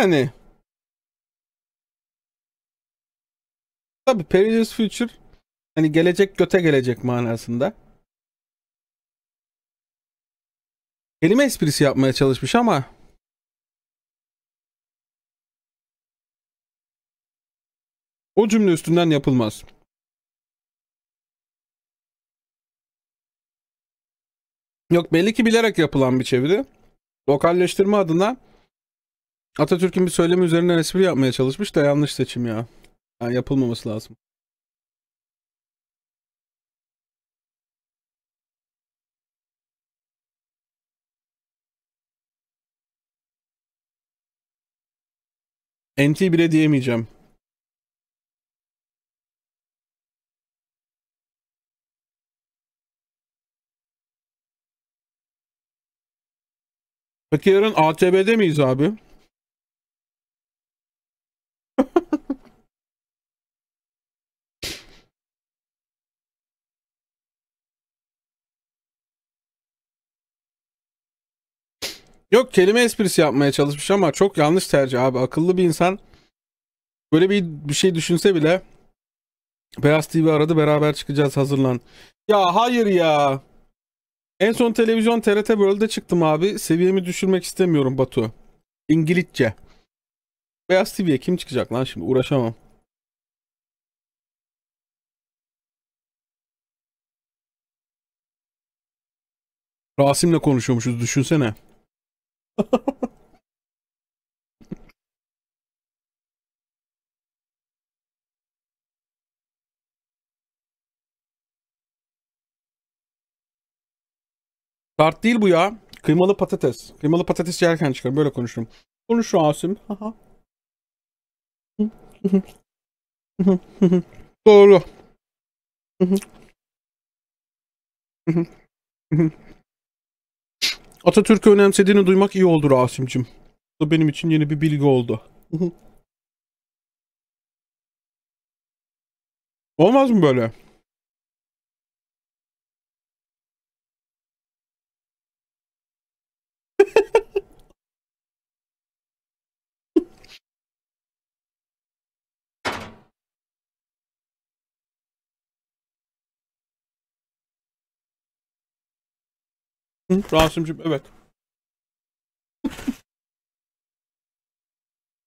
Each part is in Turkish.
Yani. Tabii Perilous Future hani gelecek göte gelecek manasında. Kelime esprisi yapmaya çalışmış ama o cümle üstünden yapılmaz. Yok belli ki bilerek yapılan bir çeviri. Lokalleştirme adına Atatürk'ün bir söylemi üzerinden espri yapmaya çalışmış da yanlış seçim ya. Yani yapılmaması lazım. NT bile diyemeyeceğim. Peki yarın ATB'de miyiz abi? Yok kelime esprisi yapmaya çalışmış ama çok yanlış tercih abi. Akıllı bir insan böyle bir, bir şey düşünse bile Beyaz TV aradı beraber çıkacağız hazırlan. Ya hayır ya. En son televizyon TRT World'e çıktım abi. Seviyemi düşürmek istemiyorum Batu. İngilizce. Beyaz TV'ye kim çıkacak lan şimdi uğraşamam. Rasim'le konuşuyormuşuz düşünsene. Kart değil bu ya. Kıymalı patates. Kıymalı patates yerken çıkar. Böyle konuşurum. Konuş Rasim. Doğru. Atatürk'ü önemsediğini duymak iyi oldu Rasim'cim. Bu da benim için yeni bir bilgi oldu. Olmaz mı böyle? Hı, Rasim'cim evet.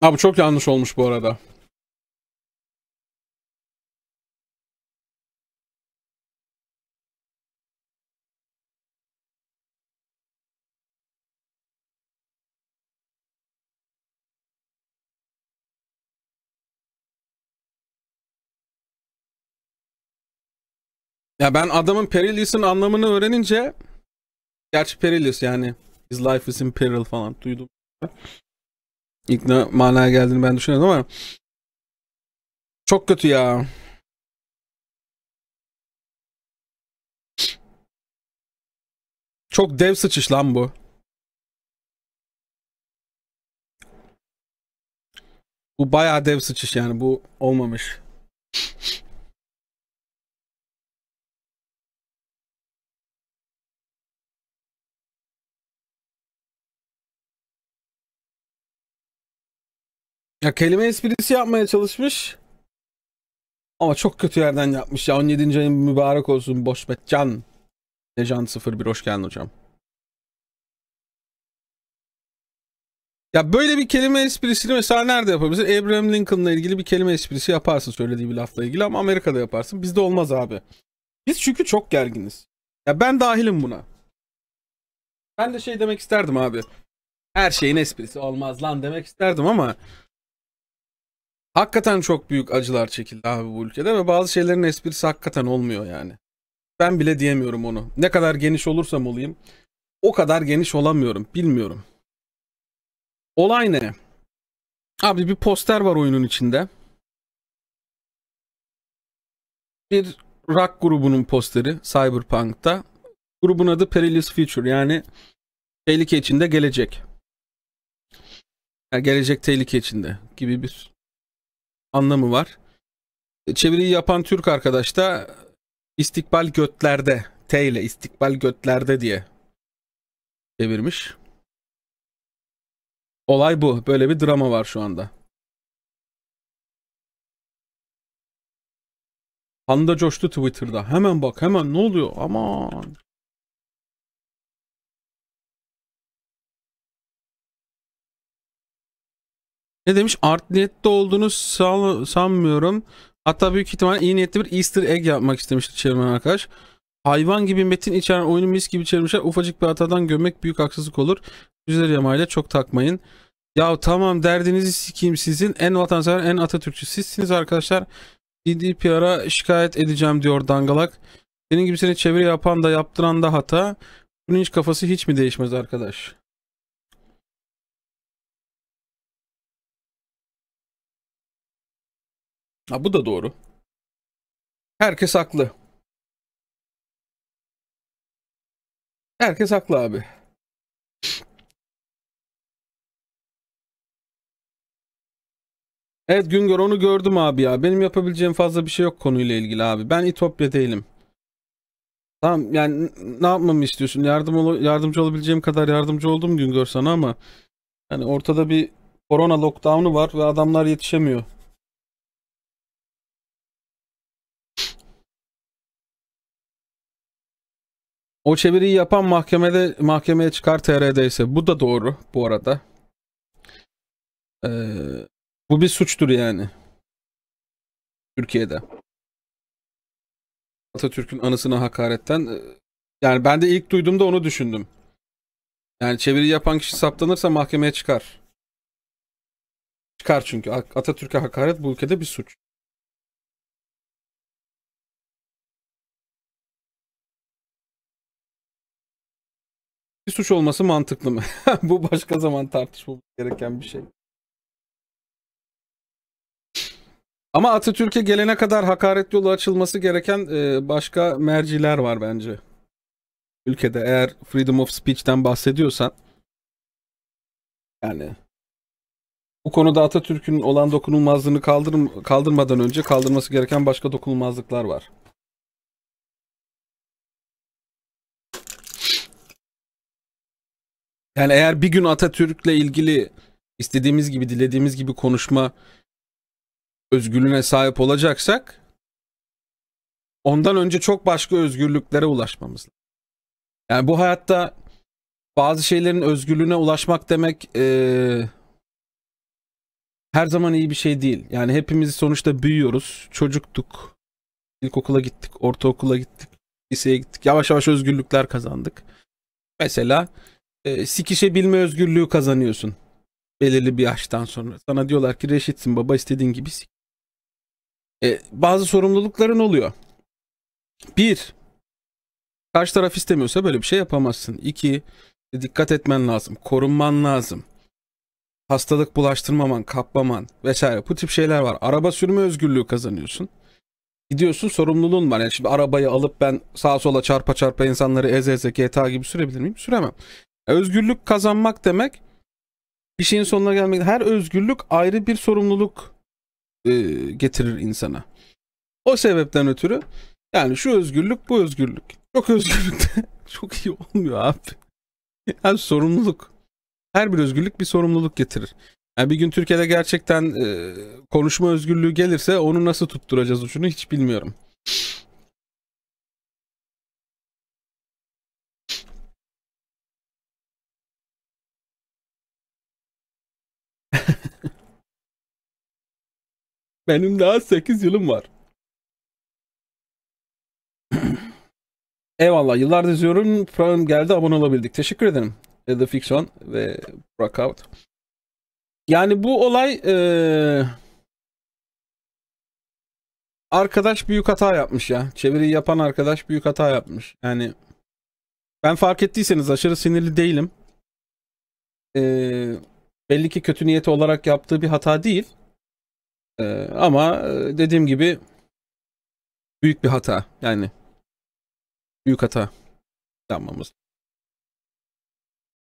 Abi çok yanlış olmuş bu arada. Ya ben adamın perilis'in anlamını öğrenince Gerçi perilous yani. His life is in peril falan duydum. İlk ne manaya geldiğini ben düşünüyorum ama çok kötü ya. Çok dev sıçış lan bu. Bu bayağı dev sıçış yani bu olmamış. Ya kelime esprisi yapmaya çalışmış. Ama çok kötü yerden yapmış ya. 17. ayın mübarek olsun boş can Dejan 01 hoş geldin hocam. Ya böyle bir kelime esprisini mesela nerede yapabilirsin? Abraham Lincoln'la ilgili bir kelime esprisi yaparsın söylediği bir lafla ilgili ama Amerika'da yaparsın. Bizde olmaz abi. Biz çünkü çok gerginiz. Ya ben dahilim buna. Ben de şey demek isterdim abi. Her şeyin esprisi olmaz lan demek isterdim ama Hakikaten çok büyük acılar çekildi abi bu ülkede ve bazı şeylerin esprisi hakikaten olmuyor yani. Ben bile diyemiyorum onu. Ne kadar geniş olursam olayım o kadar geniş olamıyorum. Bilmiyorum. Olay ne? Abi bir poster var oyunun içinde. Bir rock grubunun posteri Cyberpunk'ta. Grubun adı Perilous Future yani tehlike içinde gelecek. Yani gelecek tehlike içinde gibi bir anlamı var. E, çeviriyi yapan Türk arkadaş da İstikbal Götlerde T ile İstikbal Götlerde diye çevirmiş. Olay bu. Böyle bir drama var şu anda. Handa coştu Twitter'da. Hemen bak hemen ne oluyor? Aman. Ne demiş? Art niyette olduğunu san sanmıyorum. Hatta büyük ihtimal iyi niyetli bir easter egg yapmak istemişti çevirmen arkadaş. Hayvan gibi metin içeren oyunu mis gibi çevirmişler. Ufacık bir hatadan gömmek büyük haksızlık olur. Güzel yamayla çok takmayın. Ya tamam derdinizi sikeyim sizin. En vatansever en Atatürkçü sizsiniz arkadaşlar. GDPR'a şikayet edeceğim diyor Dangalak. Senin gibi seni çeviri yapan da yaptıran da hata. Bunun hiç kafası hiç mi değişmez arkadaş? Ha, bu da doğru. Herkes haklı. Herkes haklı abi. Evet Güngör onu gördüm abi ya. Benim yapabileceğim fazla bir şey yok konuyla ilgili abi. Ben İtopya değilim. Tamam yani ne yapmamı istiyorsun? Yardım ol yardımcı olabileceğim kadar yardımcı oldum Güngör sana ama yani ortada bir korona lockdown'u var ve adamlar yetişemiyor. O çeviriyi yapan mahkemede mahkemeye çıkar TRD ise bu da doğru bu arada. Ee, bu bir suçtur yani. Türkiye'de. Atatürk'ün anısına hakaretten e, yani ben de ilk duyduğumda onu düşündüm. Yani çeviri yapan kişi saptanırsa mahkemeye çıkar. Çıkar çünkü Atatürk'e hakaret bu ülkede bir suç. bir suç olması mantıklı mı? Bu başka zaman tartışmamız gereken bir şey. Ama Atatürk'e gelene kadar hakaret yolu açılması gereken e, başka merciler var bence. Ülkede eğer freedom of speech'ten bahsediyorsan yani bu konuda Atatürk'ün olan dokunulmazlığını kaldırım, kaldırmadan önce kaldırması gereken başka dokunulmazlıklar var. Yani eğer bir gün Atatürk'le ilgili istediğimiz gibi, dilediğimiz gibi konuşma özgürlüğüne sahip olacaksak ondan önce çok başka özgürlüklere ulaşmamız lazım. Yani bu hayatta bazı şeylerin özgürlüğüne ulaşmak demek ee, her zaman iyi bir şey değil. Yani hepimiz sonuçta büyüyoruz. Çocuktuk. İlkokula gittik, ortaokula gittik, liseye gittik. Yavaş yavaş özgürlükler kazandık. Mesela e, sikişebilme özgürlüğü kazanıyorsun. Belirli bir yaştan sonra. Sana diyorlar ki reşitsin baba istediğin gibi sik. E, bazı sorumlulukların oluyor. Bir, karşı taraf istemiyorsa böyle bir şey yapamazsın. İki, e, dikkat etmen lazım. Korunman lazım. Hastalık bulaştırmaman, kapmaman vesaire. Bu tip şeyler var. Araba sürme özgürlüğü kazanıyorsun gidiyorsun sorumluluğun var. Yani şimdi arabayı alıp ben sağa sola çarpa çarpa insanları eze eze GTA gibi sürebilir miyim? Süremem. E, özgürlük kazanmak demek bir şeyin sonuna gelmek. Her özgürlük ayrı bir sorumluluk e, getirir insana. O sebepten ötürü yani şu özgürlük bu özgürlük. Çok özgürlük de çok iyi olmuyor abi. Yani sorumluluk. Her bir özgürlük bir sorumluluk getirir. Yani bir gün Türkiye'de gerçekten e, konuşma özgürlüğü gelirse onu nasıl tutturacağız uçunu hiç bilmiyorum. Benim daha 8 yılım var. Eyvallah. Yıllardır izliyorum. Program geldi. Abone olabildik. Teşekkür ederim. The Fiction ve Breakout. Yani bu olay ee... arkadaş büyük hata yapmış ya. Çeviriyi yapan arkadaş büyük hata yapmış. Yani ben fark ettiyseniz aşırı sinirli değilim. Ee, belli ki kötü niyeti olarak yaptığı bir hata değil. Ee, ama e, dediğim gibi büyük bir hata yani büyük hata yapmamız